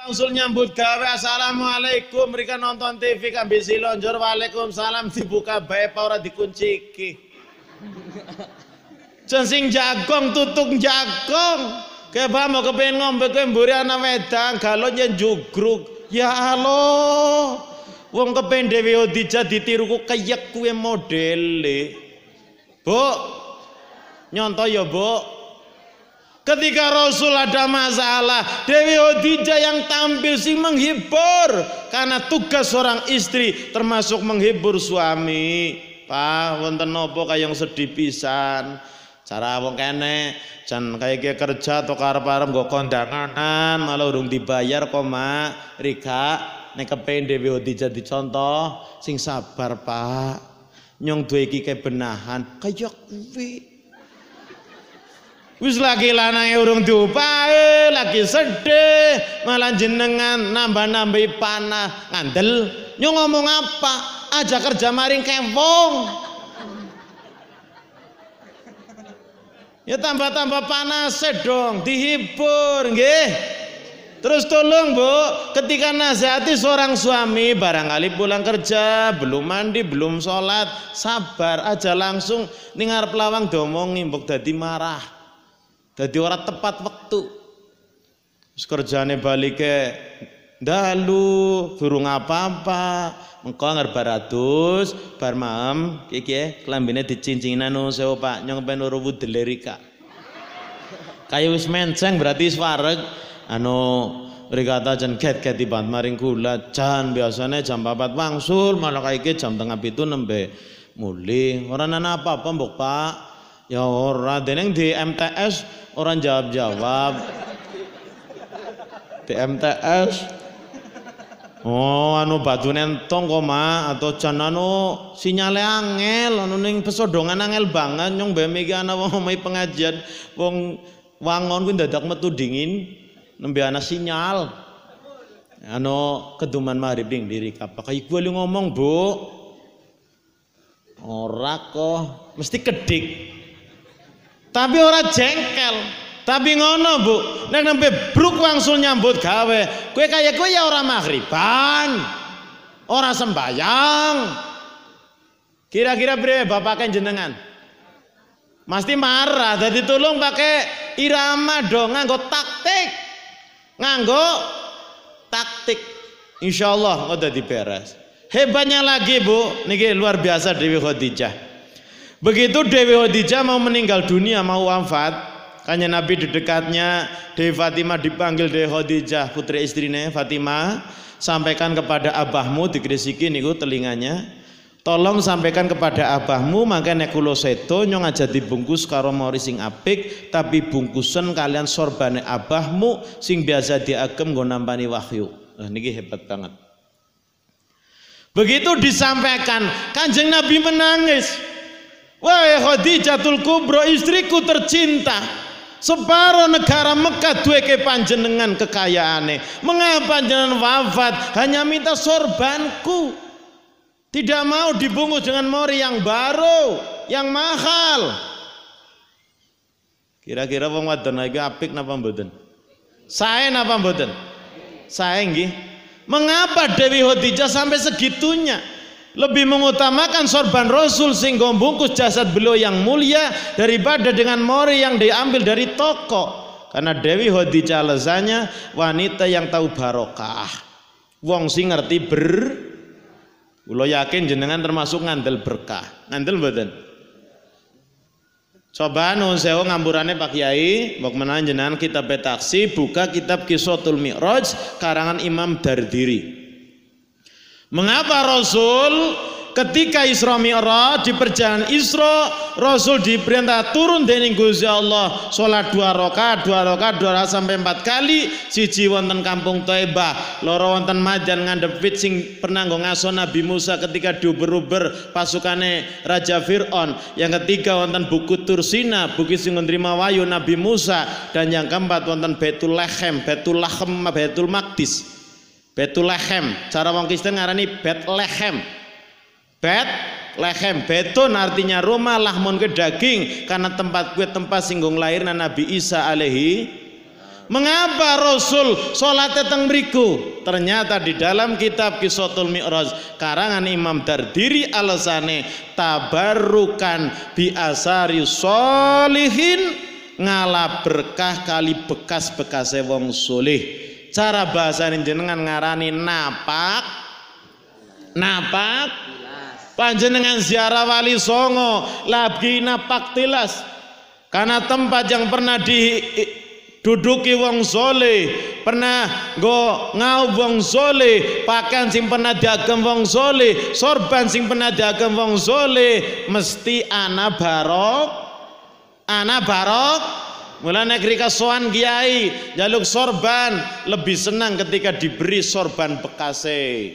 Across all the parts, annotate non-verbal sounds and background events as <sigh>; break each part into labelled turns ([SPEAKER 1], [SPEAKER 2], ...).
[SPEAKER 1] Langsung nyambut gara assalamualaikum mereka nonton TV kambil silonjor waalaikumsalam dibuka baik apa dikunci iki. Jen jagong tutung jagong. Kayak mau kepengen ngombe kowe mburi anak wedang galon yang jugruk. Ya halo Wong kepengen dewi Odija ditiru ku kue kuwe modele. Bu. nyontoh ya, Bu. Ketika Rasul ada masalah, Dewi Khadijah yang tampil sih menghibur karena tugas seorang istri termasuk menghibur suami. Pak, wonten nopo yang sedih pisan. Cara wong kene jan kayak kerja atau karep arep nggo kondanganan malah urung dibayar kok mak rika nek kepengin Dewi Khadijah dicontoh sing sabar Pak. Nyong duwe iki kebenahan kaya kuwi. Wis lagi lanang urung diupahi, lagi sedih, malah jenengan nambah-nambahi panah ngandel. Nyong ngomong apa? Aja kerja maring kewong. Ya tambah-tambah panas sedong dihibur nggih. Terus tolong bu, ketika nasihati seorang suami barangkali pulang kerja, belum mandi, belum sholat, sabar aja langsung. Ningar pelawang domongin ngimbok dadi marah. Jadi orang tepat waktu. balik ke dalu burung apa-apa engko anggar baratus bar maem kiki, eh, kelambine dicincin nanu sewa Pak nyong ben loro Kayu wis menceng berarti swareg anu Rikata ket ket di ibat maring kula jan biasane jam babat wangsul malah kayak jam tengah itu nembe muli orang nana apa-apa Pak Ya ora deneng di MTS orang jawab-jawab. Di MTS Oh, anu batu nentong koma atau cana anu sinyale angel anu neng pesodongan angel banget nyong bemega anu wong mai pengajian wong wangon kuwi dadak metu dingin nembe ana sinyal. Anu keduman marib ding diri kapak lu ngomong, Bu. Ora kok mesti kedik. Tapi orang jengkel. Tapi ngono, Bu. Nek nembe bruk wangsul nyambut gawe, Kue kaya kue ya orang maghriban. orang sembayang. Kira-kira bapak kan jenengan? Mesti marah, jadi tolong pakai irama dong, nganggo taktik. Nganggo taktik. Insyaallah udah diberes. Hebatnya lagi Bu, niki luar biasa Dewi Khadijah. Begitu Dewi Khadijah mau meninggal dunia, mau wafat, kanya Nabi di dekatnya, Dewi Fatimah dipanggil Dewi Khadijah, putri istrinya Fatimah, sampaikan kepada abahmu di Gresiki niku telinganya. Tolong sampaikan kepada abahmu maka nek kula nyong aja dibungkus karo mori sing apik tapi bungkusan kalian sorbane abahmu sing biasa diagem nggo nampani wahyu. nih niki hebat banget. Begitu disampaikan, Kanjeng Nabi menangis. Wahai Khadijatul Kubro istriku tercinta separuh negara Mekah duwe ke panjenengan kekayaane. Mengapa panjenengan wafat hanya minta sorbanku? Tidak mau dibungkus dengan mori yang baru, yang mahal. Kira-kira wong wadon iki apik napa mboten? saya napa mboten? saya enggih Mengapa Dewi Khadijah sampai segitunya? lebih mengutamakan sorban Rasul sehingga bungkus jasad beliau yang mulia daripada dengan mori yang diambil dari toko karena Dewi Khadijah lesanya wanita yang tahu barokah wong sing ngerti ber ulo yakin jenengan termasuk ngandel berkah. Ngandel mboten? Coba nuhun sewu ngamburane Pak Kiai, mbok menawa jenengan kitab petaksi buka kitab Kisotul Mi'raj karangan Imam Dardiri. Mengapa Rasul ketika Isra Mi'raj di perjalanan Isra Rasul diperintah turun dening Gusti Allah salat dua roka, dua roka, dua rasa sampai empat kali siji wonten kampung Taibah loro wonten Majan ngandep wit sing pernah nggo ngaso Nabi Musa ketika diuber-uber pasukane Raja Firaun. Yang ketiga wonten Bukit Tursina, bukit sing nerima wayu Nabi Musa dan yang keempat wonten Betul Lehem, Betul Lahem, Betul Maqdis. Betulehem, cara wong Kristen ngarani Betlehem. lehem betun artinya rumah, lah ke daging karena tempat gue tempat singgung lairna Nabi Isa alaihi Mengapa Rasul sholat tentang beriku? Ternyata di dalam kitab Kisotul Mi'raj karangan Imam terdiri alasane tabarukan biasari solihin ngalah berkah kali bekas bekasnya wong sulih cara bahasa jenengan ngarani napak napak panjenengan ziarah wali songo lagi napak tilas karena tempat yang pernah diduduki wong soleh pernah go ngau wong soleh pakan sing pernah diagem wong soleh sorban sing pernah diagem wong soleh mesti ana barok ana barok Mulai negeri kasuan kiai jaluk sorban lebih senang ketika diberi sorban bekase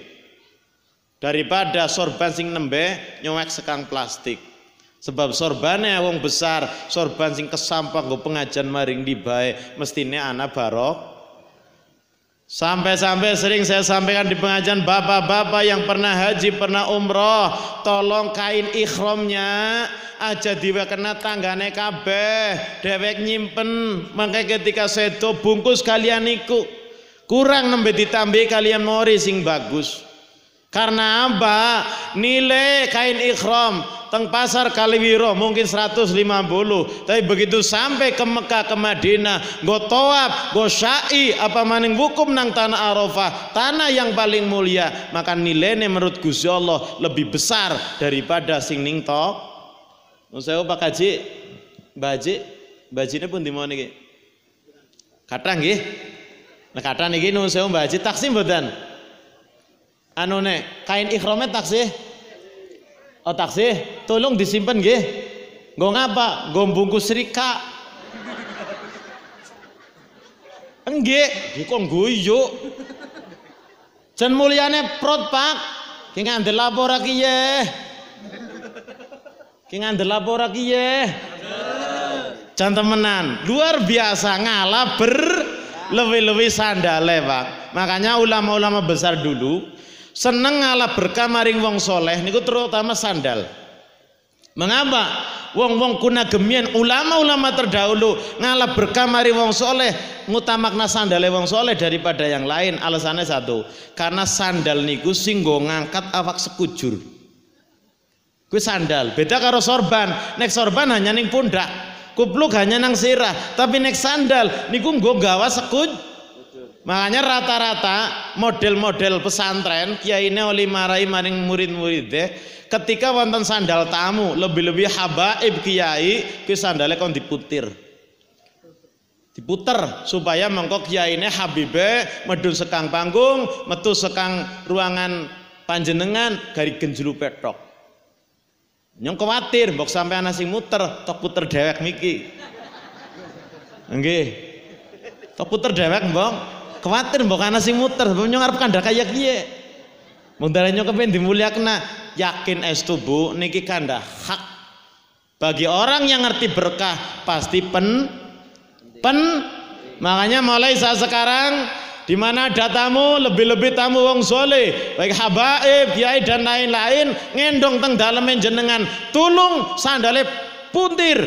[SPEAKER 1] daripada sorban sing nembe nyowek sekang plastik. Sebab sorbane wong besar, sorban sing kesampah gue pengajian maring dibae mestine anak barok Sampai-sampai sering saya sampaikan di pengajian bapak-bapak yang pernah haji, pernah umroh, tolong kain ikhromnya aja diwe kena tanggane kabeh, dewek nyimpen. Maka ketika seto bungkus kalian iku kurang nembe ditambah kalian mori sing bagus. Karena apa? Nilai kain ikhram teng pasar Kaliwiro mungkin 150. Tapi begitu sampai ke Mekah ke Madinah, go toab, go syai apa maning wukum nang tanah Arafah, tanah yang paling mulia, maka nilainya menurut Gusti Allah lebih besar daripada sing ning tok. Saya Pak Haji, Mbak Haji, Mbak Haji ini pun di mana niki? nggih. Nah kata nih nuwun Mbak Haji taksim mboten? anu ne kain ikhromet taksi, oh taksi, tolong disimpan gih gue ngapa gue bungkus serika enggak bukan gue guyu jan mulyane prot pak ki ngandel apa ora ki ye ki ngandel apa ora ki ye jan temenan luar biasa ngalah ber lebih-lebih sandal lewat makanya ulama-ulama besar dulu seneng ngalah berkah maring wong soleh niku terutama sandal mengapa wong-wong kuna gemian ulama-ulama terdahulu ngalah berkah maring wong soleh ngutamakna sandal wong soleh daripada yang lain alasannya satu karena sandal niku singgo ngangkat awak sekujur gue sandal beda karo sorban nek sorban hanya ning pundak kupluk hanya nang sirah tapi nek sandal niku nggo gawa sekujur Makanya rata-rata model-model pesantren kiai ini oleh marai maring murid-murid deh. Ketika wonten sandal tamu, lebih-lebih habaib kiai, kiai sandalnya kau diputir. Diputer supaya mengkok kiai ini habibe medun sekang panggung, metu sekang ruangan panjenengan gari genjulu petok. Nyong khawatir bok sampai anak sing muter, tok puter dewek miki. enggih Tok puter dewek, bok Khawatir mbok ana sing muter, nyo arep kandha kaya kiye Mung dalanyo kepen dimulyakna, yakin estu Bu niki kandha hak. Bagi orang yang ngerti berkah pasti pen pen makanya mulai saat sekarang di mana ada tamu lebih-lebih tamu wong soleh baik habaib kiai dan lain-lain ngendong teng dalam jenengan tulung sandale puntir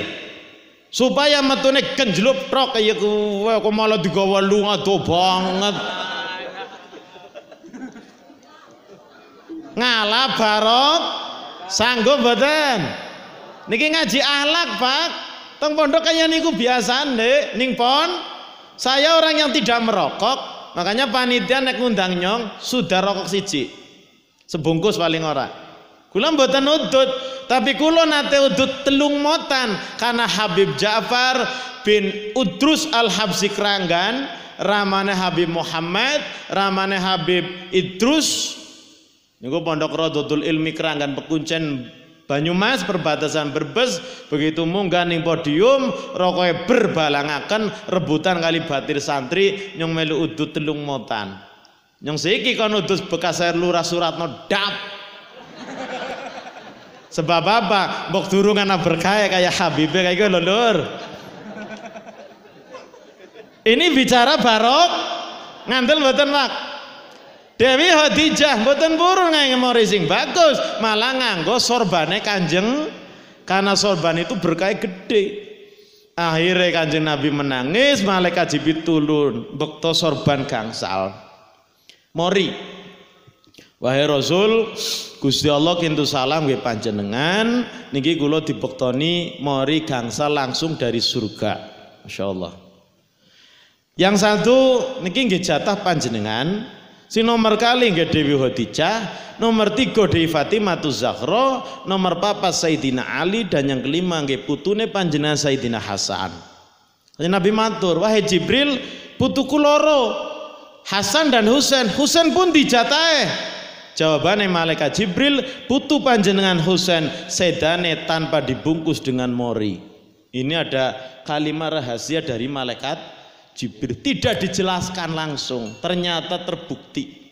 [SPEAKER 1] supaya metune genjluk tok kaya kowe kok malah digawa lunga do banget ngalah barok sanggup mboten niki ngaji ahlak Pak teng pondok kaya niku biasa Dek ning pon saya orang yang tidak merokok makanya panitia nek ngundang nyong sudah rokok siji sebungkus paling orang Kula mboten udud, tapi kula nate udud telung motan karena Habib Ja'far bin Udrus Al-Habsi Kranggan, ramane Habib Muhammad, ramane Habib Idrus. Niku Pondok Rodotul Ilmi Kranggan Pekuncen Banyumas perbatasan Berbes begitu munggah ning podium rokoke berbalangaken rebutan kali batir santri nyung melu udud telung motan. Nyung seiki kan udut bekas air lurah Suratno dap Sebab apa? Bok durung ana berkah ya kayak Habibie kayak gue gitu Lur. Ini bicara barok ngantel mboten, Pak. Dewi Khadijah burung yang mau sing bagus, malah nganggo sorbane Kanjeng karena sorban itu berkah gede. Akhirnya kanjeng Nabi menangis, malaikat jibit turun, bekto sorban gangsal. Mori, Wahai Rasul, Gusti Allah kintu salam ke panjenengan niki gulo dibektoni mori gangsa langsung dari surga. Masya Allah. Yang satu niki nggih jatah panjenengan, si nomor kali nggih Dewi Khadijah, nomor tiga Dewi Fatimah Tu Zahra, nomor papa Saidina Ali dan yang kelima nggih putune panjenengan Saidina Hasan. Nabi matur, wahai Jibril, putuku loro, Hasan dan Husain, Husain pun dijatah. Jawabannya malaikat Jibril putu panjenengan Husain sedane tanpa dibungkus dengan mori. Ini ada kalimat rahasia dari malaikat Jibril tidak dijelaskan langsung, ternyata terbukti.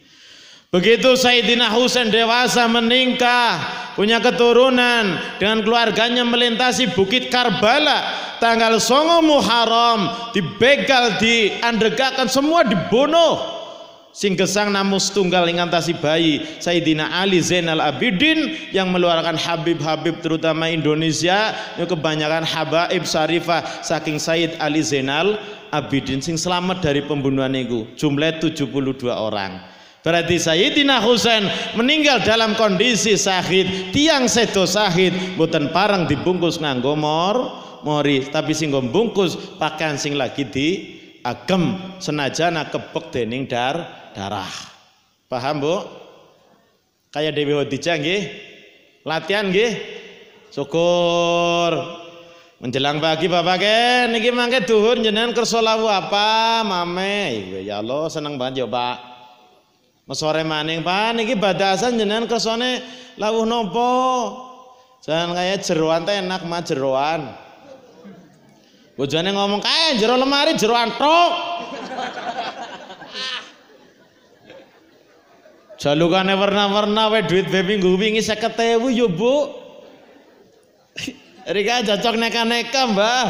[SPEAKER 1] Begitu Sayyidina Husain dewasa meningkah, punya keturunan dengan keluarganya melintasi Bukit Karbala. Tanggal Songo Muharram dibegal, diandegakan semua dibunuh sing gesang namu tunggal ingatasi bayi Sayyidina Ali Zainal Abidin yang meluarkan Habib-Habib terutama Indonesia kebanyakan Habaib Sarifah saking Sayyid Ali Zainal Abidin sing selamat dari pembunuhan itu jumlah 72 orang berarti Sayyidina Husain meninggal dalam kondisi sahid tiang sedo sahid buatan parang dibungkus nganggo mori tapi sing bungkus pakaian sing lagi di agem senajan kebek dening dar darah. Paham, Bu? Kayak Dewi Khadijah nggih. Latihan nggih. Syukur. Menjelang pagi Bapak ken niki mangke duhur jenengan kersa lawu apa mame. Iya, ya Allah seneng banget ya Pak. Mesore maning Pak niki badasan jenengan kersane lawuh nopo? Jangan kayak jeruan teh enak mah jeruan. Bojone ngomong kae eh, jero lemari jero antuk. Jalukane warna-warna wae duit be minggu wingi 50.000 yo, Bu. <laughs> Rika cocok neka-neka, Mbah.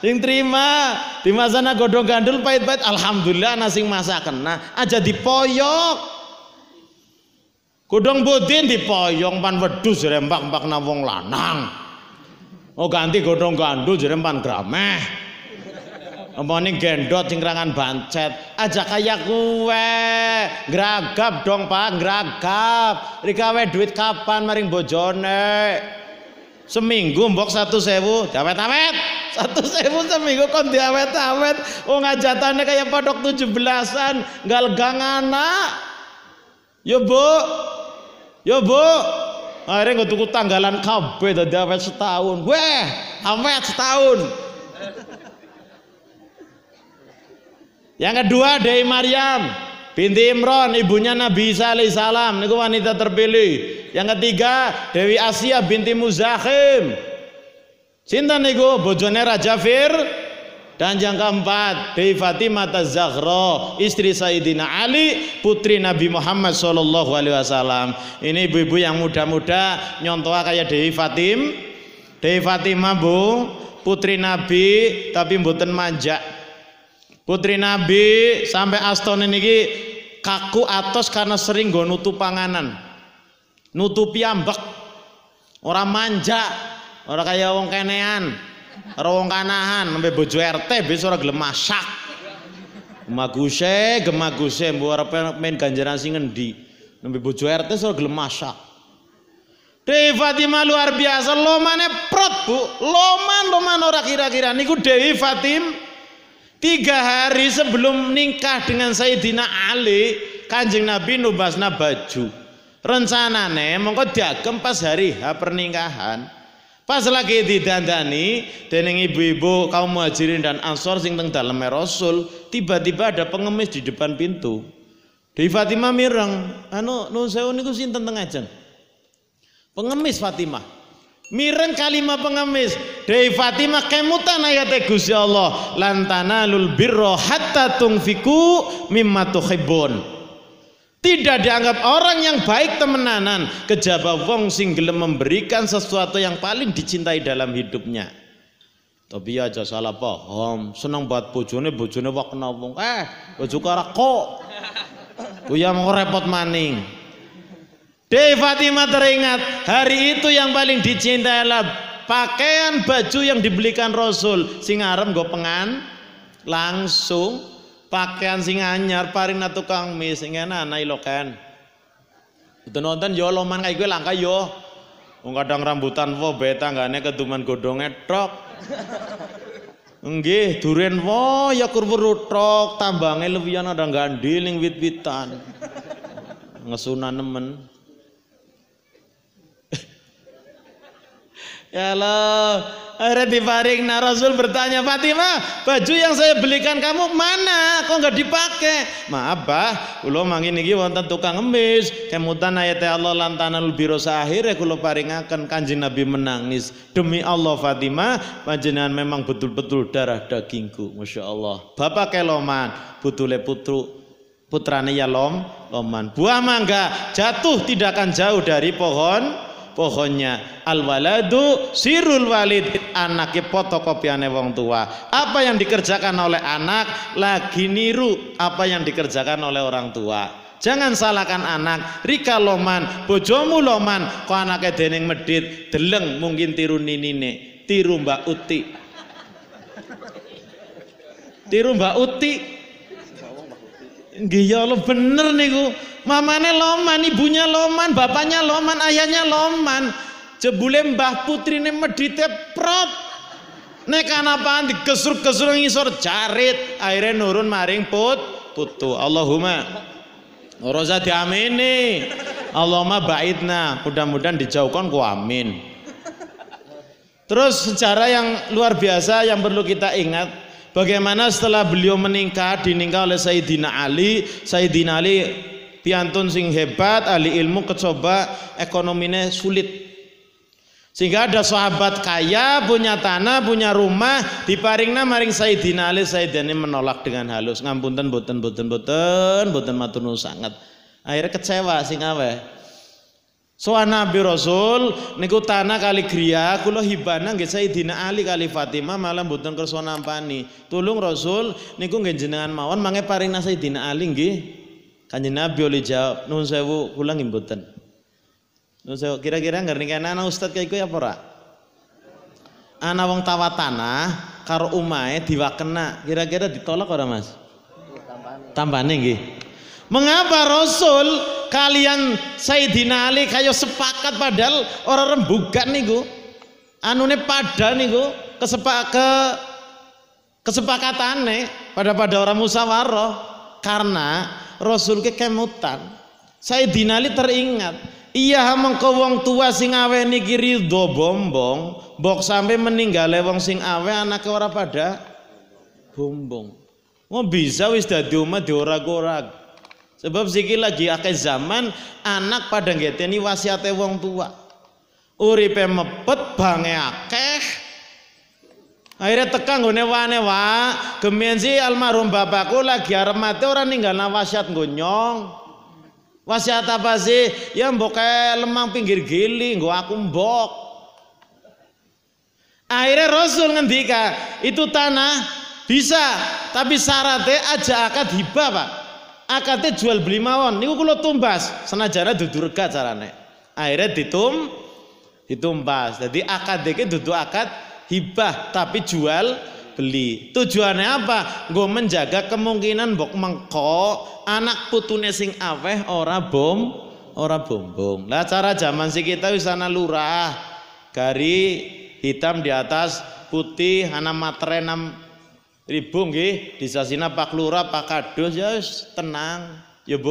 [SPEAKER 1] Sing terima, di masana godhong gandul pahit-pahit alhamdulillah nasi sing kena. Nah, aja dipoyok. godong budin dipoyong pan wedhus rembak-mbak nang wong lanang. Oh ganti godhong gandul jerempan grameh. Empone gendot cingkrangan bancet. Aja kaya kue, geragap dong, Pak, geragap. Rikawe duit kapan maring bojone? Seminggu mbok satu sewu, awet-awet. Satu sewu seminggu kon diawet-awet. Oh ngajatannya kayak padok tujuh belasan. Galgang anak. Yo bu, yo bu, Akhirnya nggak tuku tanggalan KB tadi awet setahun. Weh, awet setahun. Yang kedua Dei Maryam binti Imron ibunya Nabi Isa alaihissalam niku wanita terpilih. Yang ketiga Dewi Asia binti Muzahim. Cinta niku bojone Raja Fir dan yang keempat, Dewi Fatimah Zahra, istri Sayyidina Ali, putri Nabi Muhammad Shallallahu alaihi wasallam. Ini ibu-ibu yang muda-muda nyontoh kayak Dewi Fatim. Dewi Fatimah, Bu, putri Nabi tapi mboten manja, Putri Nabi sampai Aston ini kaku atas karena sering go nutup panganan. Nutupi ambek. Orang manja, orang kayak wong kenean. Karo wong kanahan sampe bojo RT besok orang gelem masak. Gemaguse, gemaguse mbok main ganjaran sing ngendi? Nembe bojo RT ora gelem masak. Dewi Fatimah luar biasa, lomane prot bu, loman loman orang kira-kira. Niku Dewi Fatim tiga hari sebelum nikah dengan Sayyidina Ali, kanjeng Nabi nubasna baju. Rencanane mongko diagem pas hari pernikahan. Pas lagi didandani dening ibu-ibu kaum muhajirin dan ansor sing teng daleme Rasul, tiba-tiba ada pengemis di depan pintu. Di Fatimah mireng, anu nun sewu niku sinten teng ajeng? Pengemis Fatimah. Mireng kalimah pengemis. Dewi Fatimah kemutan ayat Gusti Allah, lantana lul birro hatta tungfiku mimma tuhibbun. Tidak dianggap orang yang baik temenanan kejaba wong sing memberikan sesuatu yang paling dicintai dalam hidupnya. Tapi ya aja salah paham, senang buat bojone bojone wak wong. Eh, baju karo kok. Buya mau repot maning. Dei Fatimah teringat hari itu yang paling dicintai adalah pakaian baju yang dibelikan Rasul sing arem go pengan langsung pakaian sing anyar paring tukang mis sing enak ilokan itu nonton yo loman kayak gue langka yo Wong kadang rambutan wo beta tanggane keduman godhonge tok. Enggih, duren wo ya kurwuru tok, tambange luwiyan ada dealing wit-witan. Ngesunan nemen. Ya Allah. Akhirnya Farid Nah Rasul bertanya, Fatimah, baju yang saya belikan kamu mana? Kok nggak dipakai? Maaf, Bah. ulo mangin iki wonten tukang emis, Kemutan ayat Allah lebih biro ya, kulo akan Kanjeng Nabi menangis. Demi Allah Fatimah, panjenengan memang betul-betul darah dagingku. Masya Allah. Bapak keloman, butule putru putrane ya lom, loman. Buah mangga jatuh tidak akan jauh dari pohon Pokoknya al waladu sirul walid anaknya ane wong tua. Apa yang dikerjakan oleh anak lagi niru apa yang dikerjakan oleh orang tua. Jangan salahkan anak, rika loman, bojomu loman, kok anaknya dening medit, deleng mungkin tiru ninine, tiru Mbak Uti. Tiru Mbak Uti, Nggih ya Allah bener niku. Mamane loman, ibunya loman, bapaknya loman, ayahnya loman. Jebule mbah putrine medite prop. Nek anapaan digesur-gesur ngisor jarit, akhirnya nurun maring put putu. Allahumma Rosa diamini. Allahumma baidna. Mudah-mudahan dijauhkan ku amin. Terus sejarah yang luar biasa yang perlu kita ingat Bagaimana setelah beliau meningkat diningkat oleh Sayyidina Ali, Sayyidina Ali piantun sing hebat, ahli ilmu kecoba ekonominya sulit. Sehingga ada sahabat kaya, punya tanah, punya rumah, diparingna maring Sayyidina Ali, Sayyidina Ali menolak dengan halus. Ngampunten boten boten boten boten matur sangat. Akhirnya kecewa sing aweh. So Nabi Rasul niku tanah kali kriya kula hibana nggih Sayyidina Ali kali Fatimah malam mboten kersa nampani. Tulung Rasul niku nggih jenengan mawon mangke paring nasi Sayyidina Ali nggih. Kanjeng Nabi oleh jawab nuwun sewu kula nggih mboten. Nuwun sewu kira-kira ngerni kan ana ustaz kaya iku ya apa ora? Ana wong tawatana tanah karo umahe diwakena kira-kira ditolak ora Mas? Tambane nggih. Mengapa Rasul kalian Sayyidina Ali kayo sepakat padahal orang rembukan niku? Anune pada niku kesepak ke kesepakatan nih pada pada orang musawaroh karena Rasul ke kemutan. Sayyidina Ali teringat Iya ke wong tua sing nih kiri do bombong, bok sampai meninggal wong sing awe ke orang pada bombong. mau bisa wis dadi umat diorag-orag. Sebab siki lagi akhir zaman anak pada ngeteni wasiate wong tua. Uripe mepet bange akeh. Akhirnya tekan gue newa wa, gemensi almarhum bapakku lagi arep mati nih gak wasiat ngonyong. Wasiat apa sih? Ya mbok lemang pinggir giling gue aku mbok. Akhirnya Rasul ngendika, itu tanah bisa, tapi syaratnya aja akad hibah, Pak akate jual beli mawon niku kula tumbas senajara dudu rega carane akhirnya ditum ditumbas jadi akad iki dudu akad hibah tapi jual beli tujuannya apa gue menjaga kemungkinan bok mengko anak putune sing aweh ora bom ora bom. lah cara zaman si kita wisana lurah gari hitam di atas putih anak materai Ribu di disasina Pak Lurah, Pak Kadus ya tenang. Ya, Bu.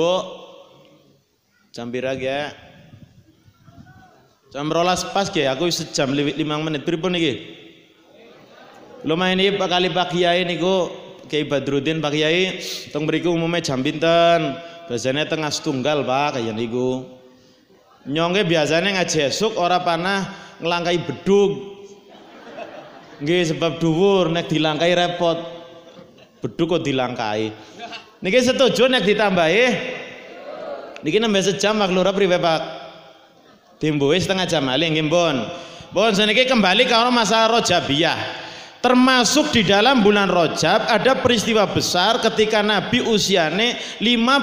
[SPEAKER 1] Jam ya? Jam rolas pas ya, aku sejam lima menit. Pripun ki, Lumayan ini kali Pak Kiai niku Kiai Badrudin Pak Kiai tong mriku umumnya jam pinten? Biasanya tengah setunggal Pak kaya niku. Nyongke biasanya ngaji esuk ora panah ngelangkai bedug Nggih sebab dhuwur nek dilangkai repot. Beduk kok dilangkai. Niki setuju nek ditambahi? Niki nambah sejam Pak Lurah priwe Pak? Dimbuhi setengah jam malih nggih mbon. Bon seniki kembali kalau masalah rojabiyah. Termasuk di dalam bulan Rojab ada peristiwa besar ketika Nabi usiane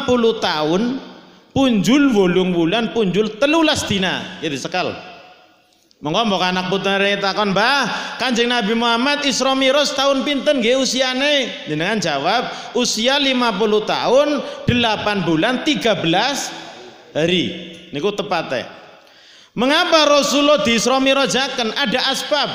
[SPEAKER 1] puluh tahun punjul wolung bulan punjul telulastina, jadi gitu, sekal Mengko anak putune takon, "Mbah, Kanjeng Nabi Muhammad Isra Mi'raj tahun pinten nggih usiane?" Jenengan jawab, "Usia 50 tahun, 8 bulan, 13 hari." Niku tepatnya. Mengapa Rasulullah di Isra Mi'rajaken? Ada asbab.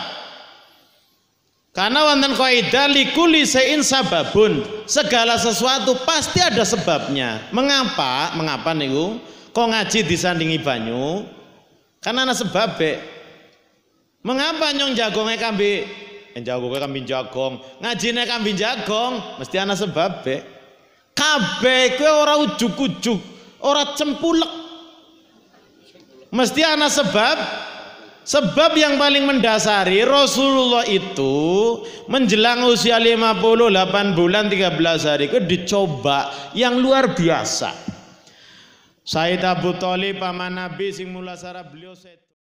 [SPEAKER 1] Karena wonten kaidah likuli sein sababun. Segala sesuatu pasti ada sebabnya. Mengapa? Mengapa niku? Kau ngaji disandingi banyu? Karena ana sebab Mengapa nyong jagungnya kami? Yang jagongnya kami jagong, Ngajinnya kami jagong, mesti ana sebab. Kabe, kue orang ujuk-ujuk, orang cempulek. Mesti ana sebab. Sebab yang paling mendasari Rasulullah itu menjelang usia 58 bulan 13 hari itu dicoba yang luar biasa. Said Abu Thalib paman Nabi sing mula sarah beliau